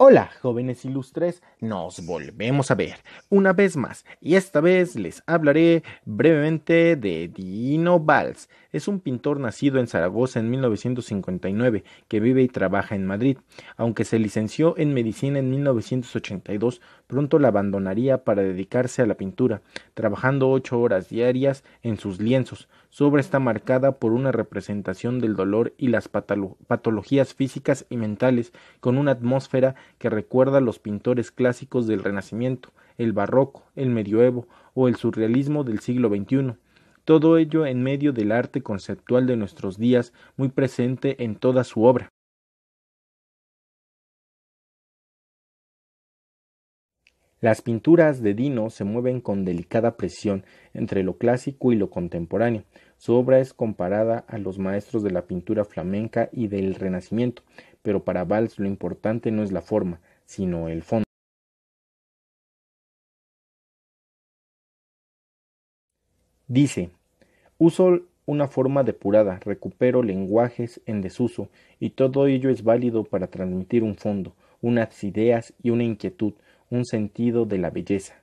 Hola, jóvenes ilustres, nos volvemos a ver una vez más y esta vez les hablaré brevemente de Dino Valls. Es un pintor nacido en Zaragoza en 1959 que vive y trabaja en Madrid. Aunque se licenció en medicina en 1982, pronto la abandonaría para dedicarse a la pintura, trabajando ocho horas diarias en sus lienzos. Su obra está marcada por una representación del dolor y las patologías físicas y mentales con una atmósfera que recuerda a los pintores clásicos del Renacimiento, el Barroco, el Medioevo o el Surrealismo del siglo XXI. Todo ello en medio del arte conceptual de nuestros días, muy presente en toda su obra. Las pinturas de Dino se mueven con delicada presión entre lo clásico y lo contemporáneo, su obra es comparada a los maestros de la pintura flamenca y del Renacimiento, pero para Valls lo importante no es la forma, sino el fondo. Dice, uso una forma depurada, recupero lenguajes en desuso, y todo ello es válido para transmitir un fondo, unas ideas y una inquietud, un sentido de la belleza.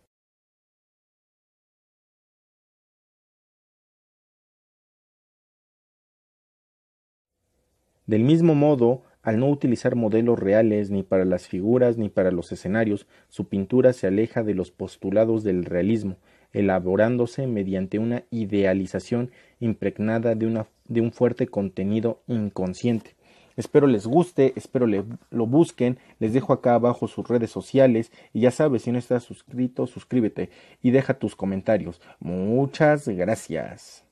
Del mismo modo, al no utilizar modelos reales ni para las figuras ni para los escenarios, su pintura se aleja de los postulados del realismo, elaborándose mediante una idealización impregnada de, un fuerte contenido inconsciente. Espero les guste, espero lo busquen, les dejo acá abajo sus redes sociales y ya sabes, si no estás suscrito, suscríbete y deja tus comentarios. Muchas gracias.